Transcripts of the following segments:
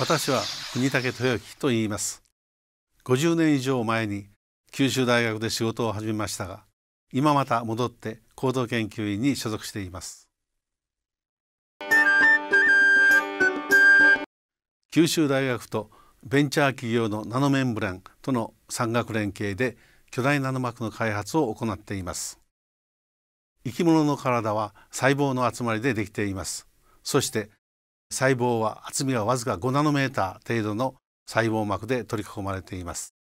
私は国武豊之と言います50年以上前に九州大学で仕事を始めましたが今また戻って行動研究院に所属しています九州大学とベンチャー企業のナノメンブランとの産学連携で巨大ナノ膜の開発を行っています生き物の体は細胞の集まりでできていますそして細胞は厚みがわずか5ナノメーター程度の細胞膜で取り囲まれています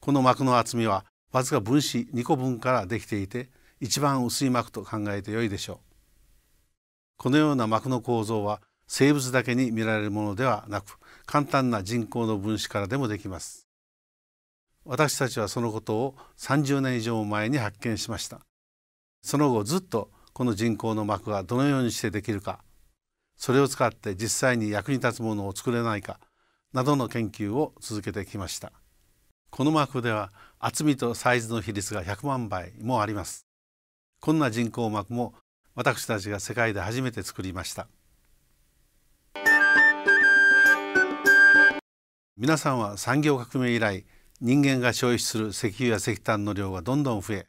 この膜の厚みはわずか分子2個分からできていて一番薄い膜と考えてよいでしょうこのような膜の構造は生物だけに見られるものではなく簡単な人工の分子からでもできます私たちはそのことを30年以上前に発見しましたその後ずっとこの人工の膜がどのようにしてできるかそれを使って実際に役に立つものを作れないかなどの研究を続けてきましたこのマークでは厚みとサイズの比率が100万倍もありますこんな人工膜も私たちが世界で初めて作りました皆さんは産業革命以来人間が消費する石油や石炭の量がどんどん増え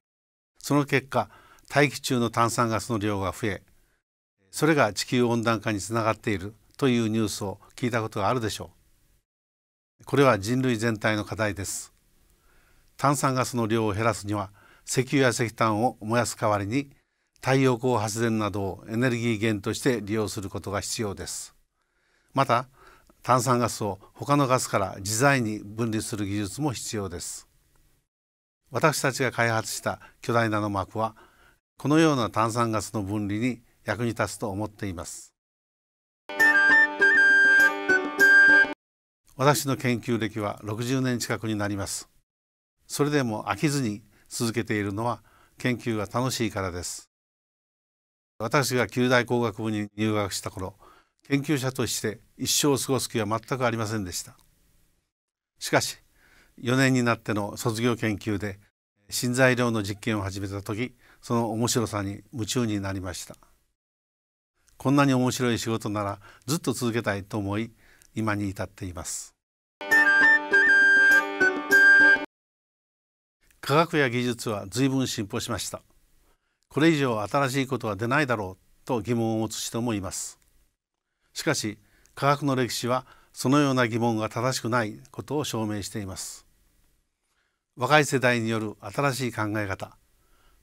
その結果大気中の炭酸ガスの量が増えそれが地球温暖化につながっているというニュースを聞いたことがあるでしょうこれは人類全体の課題です炭酸ガスの量を減らすには石油や石炭を燃やす代わりに太陽光発電などをエネルギー源として利用することが必要ですまた炭酸ガスを他のガスから自在に分離する技術も必要です私たちが開発した巨大ナノ膜はこのような炭酸ガスの分離に役に立つと思っています私の研究歴は60年近くになりますそれでも飽きずに続けているのは研究が楽しいからです私が九大工学部に入学した頃研究者として一生過ごす気は全くありませんでしたしかし4年になっての卒業研究で新材料の実験を始めた時その面白さに夢中になりましたこんなに面白い仕事ならずっと続けたいと思い今に至っています科学や技術は随分進歩しましたこれ以上新しいことは出ないだろうと疑問を持つ人もいますしかし科学の歴史はそのような疑問が正しくないことを証明しています若い世代による新しい考え方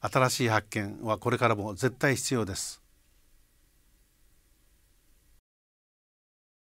新しい発見はこれからも絶対必要です